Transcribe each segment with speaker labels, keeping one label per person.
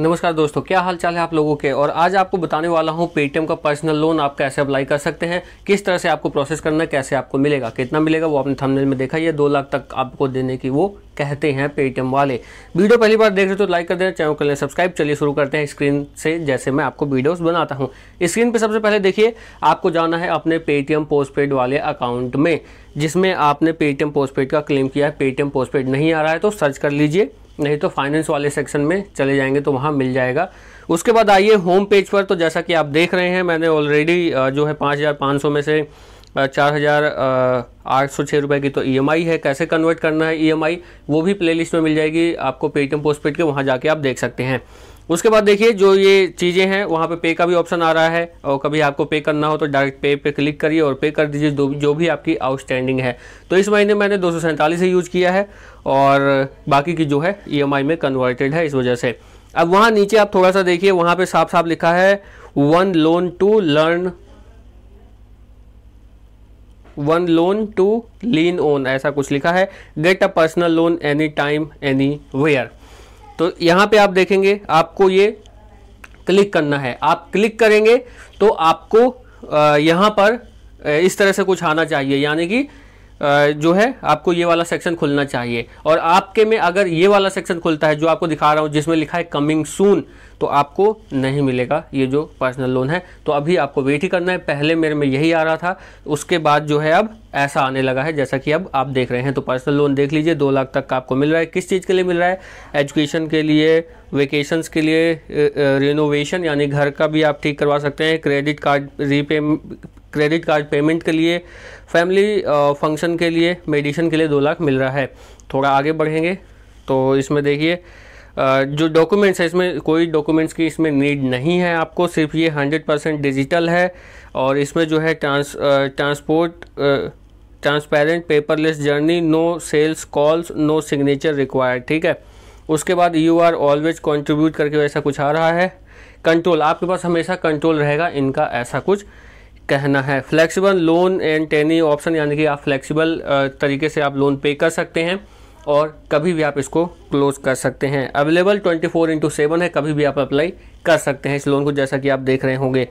Speaker 1: नमस्कार दोस्तों क्या हाल चाल है आप लोगों के और आज आपको बताने वाला हूँ पेटीएम का पर्सनल लोन आप कैसे अप्लाई कर सकते हैं किस तरह से आपको प्रोसेस करना है कैसे आपको मिलेगा कितना मिलेगा वो आपने थंबनेल में देखा ये दो लाख तक आपको देने की वो कहते हैं पेटीएम वाले वीडियो पहली बार देख रहे हो तो लाइक कर देना चैनल कर लेना सब्सक्राइब चलिए शुरू करते हैं स्क्रीन से जैसे मैं आपको वीडियोस बनाता हूँ स्क्रीन पर सबसे पहले देखिए आपको जाना है अपने पेटीएम पोस्टपेड वाले अकाउंट में जिसमें आपने पेटीएम पोस्टपेड का क्लेम किया है पेटीएम पोस्टपेड नहीं आ रहा है तो सर्च कर लीजिए नहीं तो फाइनेंस वाले सेक्शन में चले जाएंगे तो वहाँ मिल जाएगा उसके बाद आइए होम पेज पर तो जैसा कि आप देख रहे हैं मैंने ऑलरेडी जो है पाँच हज़ार पाँच सौ में से चार हज़ार आठ सौ छः रुपये की तो ई e है कैसे कन्वर्ट करना है ई e वो भी प्लेलिस्ट में मिल जाएगी आपको पेटीएम पोस्ट पेड के वहाँ जाके आप देख सकते हैं उसके बाद देखिए जो ये चीज़ें हैं वहाँ पे पे का भी ऑप्शन आ रहा है और कभी आपको पे करना हो तो डायरेक्ट पे पे क्लिक करिए और पे कर दीजिए जो भी आपकी आउटस्टैंडिंग है तो इस महीने मैंने दो ही यूज़ किया है और बाकी की जो है ई e में कन्वर्टेड है इस वजह से अब वहाँ नीचे आप थोड़ा सा देखिए वहाँ पर साफ साफ लिखा है one loan to learn one loan to lean on ऐसा कुछ लिखा है get a personal loan any time anywhere तो यहां पे आप देखेंगे आपको ये क्लिक करना है आप क्लिक करेंगे तो आपको यहां पर इस तरह से कुछ आना चाहिए यानी कि जो है आपको ये वाला सेक्शन खुलना चाहिए और आपके में अगर ये वाला सेक्शन खुलता है जो आपको दिखा रहा हूँ जिसमें लिखा है कमिंग सून तो आपको नहीं मिलेगा ये जो पर्सनल लोन है तो अभी आपको वेट ही करना है पहले मेरे में यही आ रहा था उसके बाद जो है अब ऐसा आने लगा है जैसा कि अब आप देख रहे हैं तो पर्सनल लोन देख लीजिए दो लाख तक का आपको मिल रहा है किस चीज़ के लिए मिल रहा है एजुकेशन के लिए वेकेशंस के लिए रिनोवेशन यानी घर का भी आप ठीक करवा सकते हैं credit card repay credit card payment के लिए फैमिली फंक्शन के लिए मेडिसिन के लिए दो लाख मिल रहा है थोड़ा आगे बढ़ेंगे तो इसमें देखिए जो डॉक्यूमेंट्स है इसमें कोई डॉक्यूमेंट्स की इसमें नीड नहीं है आपको सिर्फ ये हंड्रेड परसेंट डिजिटल है और इसमें जो है trans transport transparent paperless journey no sales calls no signature required ठीक है उसके बाद यू आर ऑलवेज कॉन्ट्रीब्यूट करके वैसा कुछ आ रहा है कंट्रोल आपके पास हमेशा कंट्रोल रहेगा इनका ऐसा कुछ कहना है flexible loan and tenure option यानी कि आप फ्लेक्सिबल तरीके से आप लोन पे कर सकते हैं और कभी भी आप इसको क्लोज कर सकते हैं अवेलेबल 24 फोर इंटू सेवन है कभी भी आप अप्लाई कर सकते हैं इस लोन को जैसा कि आप देख रहे होंगे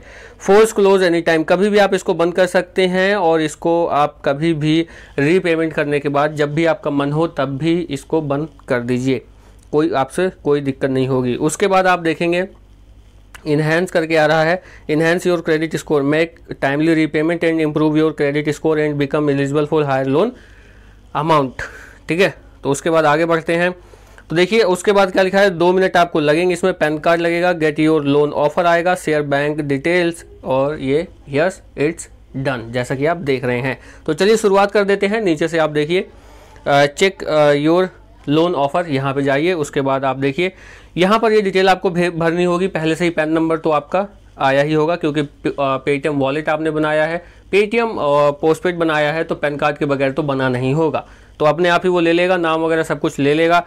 Speaker 1: फोर्स क्लोज एनी टाइम कभी भी आप इसको बंद कर सकते हैं और इसको आप कभी भी रीपेमेंट करने के बाद जब भी आपका मन हो तब भी इसको बंद कर दीजिए कोई आपसे कोई दिक्कत नहीं होगी उसके बाद आप देखेंगे इन्हेंस करके आ रहा है enhance your credit score make timely repayment and improve your credit score and become eligible for higher loan amount ठीक है तो उसके बाद आगे बढ़ते हैं तो देखिए उसके बाद क्या लिखा है दो मिनट आपको लगेंगे इसमें पैन कार्ड लगेगा गेट योर लोन ऑफर आएगा शेयर बैंक डिटेल्स और ये यस इट्स डन जैसा कि आप देख रहे हैं तो चलिए शुरुआत कर देते हैं नीचे से आप देखिए चेक योर लोन ऑफर यहाँ पे जाइए उसके बाद आप देखिए यहाँ पर ये डिटेल आपको भरनी होगी पहले से ही पैन नंबर तो आपका आया ही होगा क्योंकि पेटीएम वॉलेट आपने बनाया है पेटीएम पोस्टपेड बनाया है तो पैन कार्ड के बगैर तो बना नहीं होगा तो अपने आप ही वो ले लेगा नाम वगैरह सब कुछ ले लेगा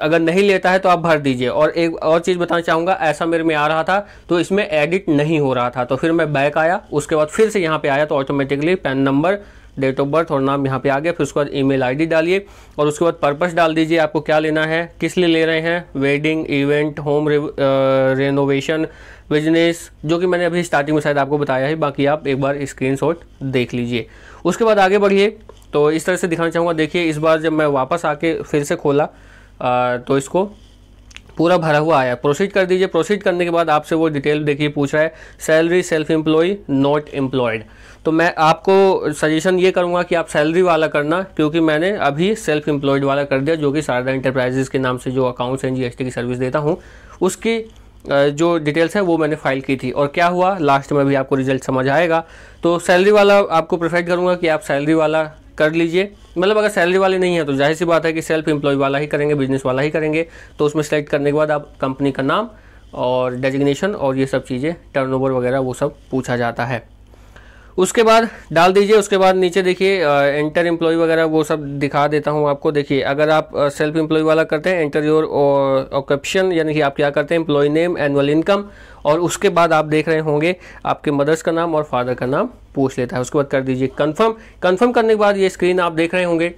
Speaker 1: अगर नहीं लेता है तो आप भर दीजिए और एक और चीज़ बताना चाहूँगा ऐसा मेरे में आ रहा था तो इसमें एडिट नहीं हो रहा था तो फिर मैं बैक आया उसके बाद फिर से यहाँ पर आया तो automatically PAN number date of birth और नाम यहाँ पे आ गया फिर उसके बाद ईमेल आईडी डालिए और उसके बाद पर्पस डाल दीजिए आपको क्या लेना है किस लिए ले रहे हैं wedding event home renovation business जो कि मैंने अभी स्टार्टिंग में शायद आपको बताया है बाकी आप एक बार स्क्रीन देख लीजिए उसके बाद आगे बढ़िए तो इस तरह से दिखाना चाहूँगा देखिए इस बार जब मैं वापस आके फिर से खोला तो इसको पूरा भरा हुआ आया प्रोसीड कर दीजिए प्रोसीड करने के बाद आपसे वो डिटेल देखिए पूछ रहा है salary self employ not employed तो मैं आपको सजेशन ये करूँगा कि आप सैलरी वाला करना क्योंकि मैंने अभी सेल्फ एम्प्लॉयड वाला कर दिया जो कि शारदा इंटरप्राइजेज के नाम से जो अकाउंट्स हैं जी की सर्विस देता हूँ उसकी जो डिटेल्स है वो मैंने फाइल की थी और क्या हुआ लास्ट में भी आपको रिजल्ट समझ आएगा तो सैलरी वाला आपको प्रिफेक्ट करूँगा कि आप सैलरी वाला कर लीजिए मतलब अगर सैलरी वाले नहीं है तो जाहिर सी बात है कि सेल्फ एम्प्लॉय वाला ही करेंगे बिजनेस वाला ही करेंगे तो उसमें सेलेक्ट करने के बाद आप कंपनी का नाम और डेजिग्नेशन और ये सब चीज़ें टर्नओवर वगैरह वो सब पूछा जाता है उसके बाद डाल दीजिए उसके बाद नीचे देखिए एंटर एम्प्लॉय वगैरह वो सब दिखा देता हूँ आपको देखिए अगर आप सेल्फ एम्प्लॉय वाला करते हैं एंटर योर ऑक्यूपेशन यानी कि आप क्या करते हैं एम्प्लॉय नेम एनुअल इनकम और उसके बाद आप देख रहे होंगे आपके मदर्स का नाम और फादर का नाम पूछ लेता है उसके बाद कर दीजिए कन्फर्म कन्फर्म करने के बाद ये स्क्रीन आप देख रहे होंगे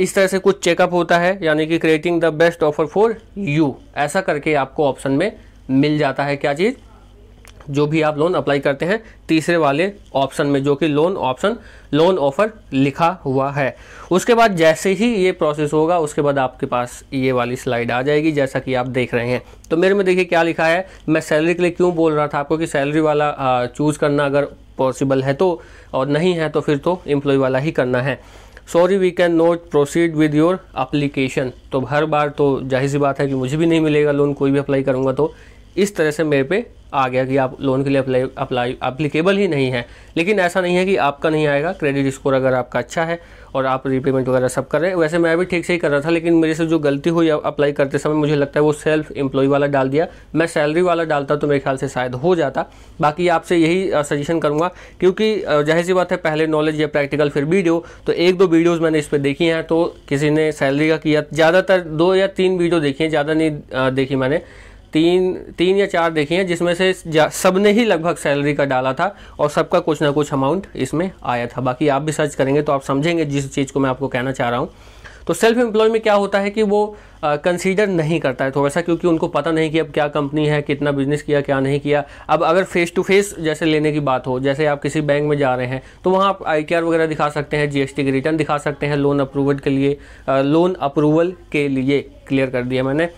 Speaker 1: इस तरह से कुछ चेकअप होता है यानी कि creating the best offer for you ऐसा करके आपको ऑप्शन में मिल जाता है क्या चीज़ जो भी आप लोन अप्लाई करते हैं तीसरे वाले ऑप्शन में जो कि लोन ऑप्शन लोन ऑफर लिखा हुआ है उसके बाद जैसे ही ये प्रोसेस होगा उसके बाद आपके पास ये वाली स्लाइड आ जाएगी जैसा कि आप देख रहे हैं तो मेरे में देखिए क्या लिखा है मैं सैलरी के लिए क्यों बोल रहा था आपको कि सैलरी वाला चूज़ करना अगर पॉसिबल है तो और नहीं है तो फिर तो एम्प्लॉय वाला ही करना है sorry we can not proceed with your application तो हर बार तो जाहिर सी बात है कि मुझे भी नहीं मिलेगा लोन कोई भी अप्लाई करूँगा तो इस तरह से मेरे पे आ गया कि आप लोन के लिए अप्लाई अप्लाई अप्लीकेबल ही नहीं है लेकिन ऐसा नहीं है कि आपका नहीं आएगा क्रेडिट स्कोर अगर आपका अच्छा है और आप रीपेमेंट वगैरह सब कर रहे हैं वैसे मैं भी ठीक से ही कर रहा था लेकिन मेरे से जो गलती हुई अप्लाई करते समय मुझे लगता है वो सेल्फ एम्प्लॉय वाला डाल दिया मैं सैलरी वाला डालता तो मेरे ख्याल से शायद हो जाता बाकी आपसे यही सजेशन करूँगा क्योंकि जाहिर सी बात है पहले नॉलेज या प्रैक्टिकल फिर वीडियो तो एक दो वीडियोज़ मैंने इस पर देखी हैं तो किसी ने सैलरी का किया ज़्यादातर दो या तीन वीडियो देखी हैं ज़्यादा नहीं देखी मैंने तीन तीन या चार देखी हैं जिसमें से सब ने ही लगभग सैलरी का डाला था और सबका कुछ ना कुछ अमाउंट इसमें आया था बाकी आप भी सर्च करेंगे तो आप समझेंगे जिस चीज़ को मैं आपको कहना चाह रहा हूँ तो सेल्फ एम्प्लॉय में क्या होता है कि वो कंसीडर नहीं करता है थोड़ा सा क्योंकि उनको पता नहीं कि अब क्या कंपनी है कितना बिजनेस किया क्या नहीं किया अब अगर फेस टू फेस जैसे लेने की बात हो जैसे आप किसी बैंक में जा रहे हैं तो वहाँ आप आई वगैरह दिखा सकते हैं जीएसटी की रिटर्न दिखा सकते हैं लोन अप्रूवल के लिए लोन अप्रूवल के लिए क्लियर कर दिया मैंने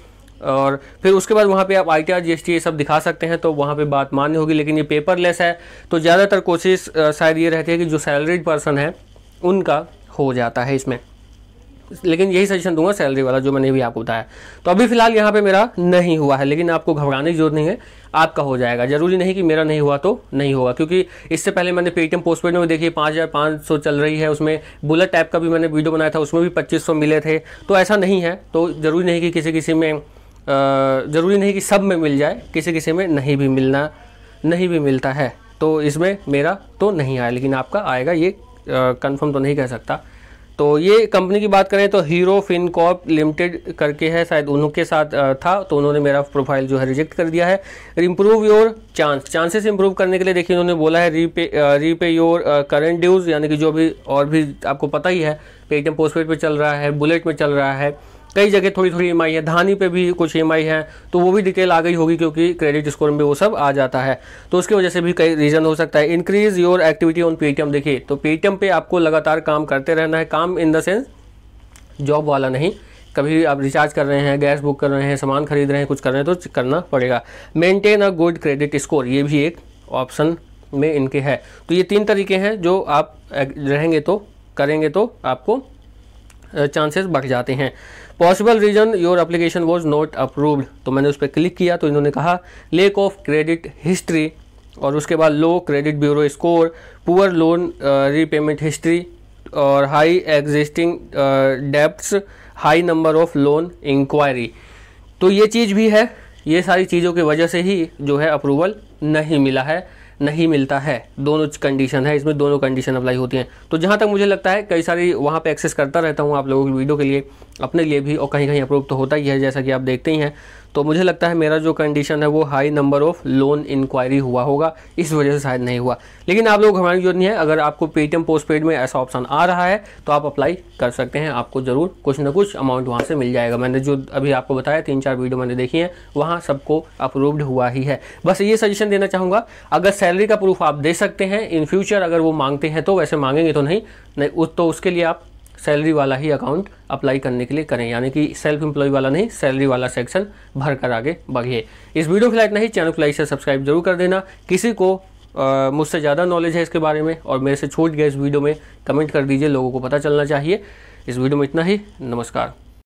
Speaker 1: और फिर उसके बाद वहाँ पे आप आई टी ये सब दिखा सकते हैं तो वहाँ पे बात मान्य होगी लेकिन ये पेपरलेस है तो ज़्यादातर कोशिश शायद ये रहती है कि जो सैलरीड पर्सन है उनका हो जाता है इसमें लेकिन यही सजेशन दूंगा सैलरी वाला जो मैंने भी आपको बताया तो अभी फिलहाल यहाँ पे मेरा नहीं हुआ है लेकिन आपको घबराने की जरूरत नहीं है आपका हो जाएगा जरूरी नहीं कि मेरा नहीं हुआ तो नहीं होगा क्योंकि इससे पहले मैंने पेटीएम पोस्टपेड में देखिए पाँच हज़ार पाँच सौ चल रही है उसमें बुलेट टाइप का भी मैंने वीडियो बनाया था उसमें भी पच्चीस सौ मिले थे तो ऐसा नहीं है तो जरूरी नहीं कि किसी किसी में ज़रूरी नहीं कि सब में मिल जाए किसी किसी में नहीं भी मिलना नहीं भी मिलता है तो इसमें मेरा तो नहीं आया लेकिन आपका आएगा ये कंफर्म तो नहीं कह सकता तो ये कंपनी की बात करें तो हीरो फिनकॉप लिमिटेड करके है शायद उनके साथ था तो उन्होंने मेरा प्रोफाइल जो है रिजेक्ट कर दिया है improve your chance chances improve करने के लिए देखिए उन्होंने बोला है repay repay your current dues यानी कि जो भी और भी आपको पता ही है पेटीएम पोस्टपेड पे चल रहा है बुलेट में चल रहा है कई जगह थोड़ी थोड़ी ई है धानी पे भी कुछ ई है तो वो भी डिटेल आ गई होगी क्योंकि क्रेडिट स्कोर में वो सब आ जाता है तो उसकी वजह से भी कई रीज़न हो सकता है increase your activity on Paytm देखिए तो पेटीएम पे आपको लगातार काम करते रहना है काम इन द सेंस जॉब वाला नहीं कभी आप रिचार्ज कर रहे हैं गैस बुक कर रहे हैं सामान खरीद रहे हैं कुछ कर रहे हैं तो करना पड़ेगा maintain a good credit score ये भी एक ऑप्शन में इनके है तो ये तीन तरीके हैं जो आप रहेंगे तो करेंगे तो आपको चांसेस बढ़ जाते हैं possible reason your application was not approved तो मैंने उस पर क्लिक किया तो इन्होंने कहा लेक ऑफ क्रेडिट हिस्ट्री और उसके बाद low credit bureau score poor loan repayment history और हाई एग्जिस्टिंग डेप्ट high number of loan inquiry तो ये चीज़ भी है ये सारी चीज़ों की वजह से ही जो है अप्रूवल नहीं मिला है नहीं मिलता है दोनों कंडीशन है इसमें दोनों कंडीशन अप्लाई होती हैं तो जहाँ तक मुझे लगता है कई सारी वहाँ पे एक्सेस करता रहता हूँ आप लोगों की वीडियो के लिए अपने लिए भी और कहीं कहीं अप्रूव तो होता ही है जैसा कि आप देखते ही हैं तो मुझे लगता है मेरा जो कंडीशन है वो high number of loan inquiry हुआ होगा इस वजह से शायद नहीं हुआ लेकिन आप लोग हमारी जरूरत नहीं है अगर आपको पेटीएम पोस्ट पेड में ऐसा ऑप्शन आ रहा है तो आप अप्लाई कर सकते हैं आपको ज़रूर कुछ ना कुछ अमाउंट वहाँ से मिल जाएगा मैंने जो अभी आपको बताया तीन चार वीडियो मैंने देखी है वहाँ सबको अप्रूव्ड हुआ ही है बस ये सजेशन देना चाहूँगा अगर सैलरी का प्रूफ आप दे सकते हैं इन फ्यूचर अगर वो मांगते हैं तो वैसे मांगेंगे तो नहीं, नहीं तो उसके लिए आप सैलरी वाला ही अकाउंट अप्लाई करने के लिए करें यानी कि सेल्फ एम्प्लॉय वाला नहीं सैलरी वाला सेक्शन भर कर आगे बढ़िए इस वीडियो को लाइक नहीं चैनल को लाइक से सब्सक्राइब जरूर कर देना किसी को मुझसे ज़्यादा नॉलेज है इसके बारे में और मेरे से छूट गया इस वीडियो में कमेंट कर दीजिए लोगों को पता चलना चाहिए इस वीडियो में इतना ही नमस्कार